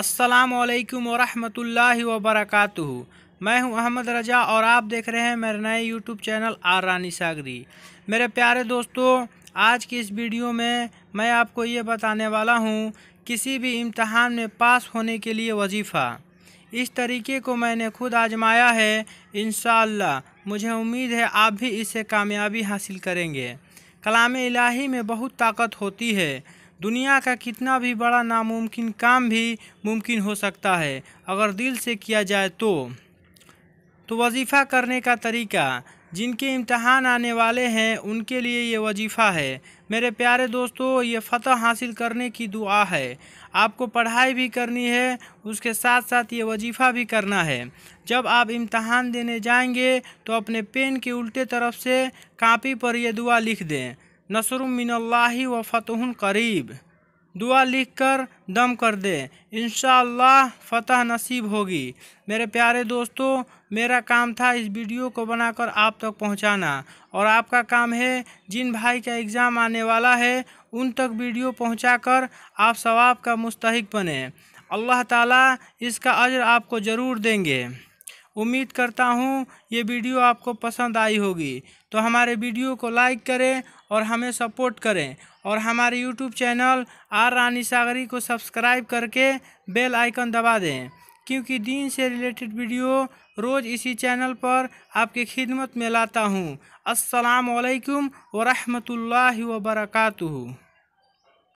असलकम वरहमल वबरक मैं हूं अहमद रजा और आप देख रहे हैं मेरे नए यूट्यूब चैनल आर रानी सागरी मेरे प्यारे दोस्तों आज की इस वीडियो में मैं आपको ये बताने वाला हूं किसी भी इम्तहान में पास होने के लिए वजीफ़ा इस तरीके को मैंने खुद आजमाया है इन मुझे उम्मीद है आप भी इससे कामयाबी हासिल करेंगे कलाम इलाही में बहुत ताकत होती है दुनिया का कितना भी बड़ा नामुमकिन काम भी मुमकिन हो सकता है अगर दिल से किया जाए तो तो वजीफ़ा करने का तरीका जिनके इम्तहान आने वाले हैं उनके लिए ये वजीफ़ा है मेरे प्यारे दोस्तों ये फ़तह हासिल करने की दुआ है आपको पढ़ाई भी करनी है उसके साथ साथ ये वजीफ़ा भी करना है जब आप इम्तहान देने जाएंगे तो अपने पेन के उल्टे तरफ से कापी पर यह दुआ लिख दें नसर मिनल्ला व फ़तह करीब दुआ लिख कर दम कर दे इन फ़तह नसीब होगी मेरे प्यारे दोस्तों मेरा काम था इस वीडियो को बनाकर आप तक पहुंचाना और आपका काम है जिन भाई का एग्ज़ाम आने वाला है उन तक वीडियो पहुंचाकर आप सवाब का मुस्तक बने अल्लाह ताला इसका अजर आपको ज़रूर देंगे उम्मीद करता हूँ ये वीडियो आपको पसंद आई होगी तो हमारे वीडियो को लाइक करें और हमें सपोर्ट करें और हमारे यूट्यूब चैनल आर रानी सागरी को सब्सक्राइब करके बेल आइकन दबा दें क्योंकि दीन से रिलेटेड वीडियो रोज़ इसी चैनल पर आपकी खिदमत में लाता हूँ असलकम वरहमल वर्का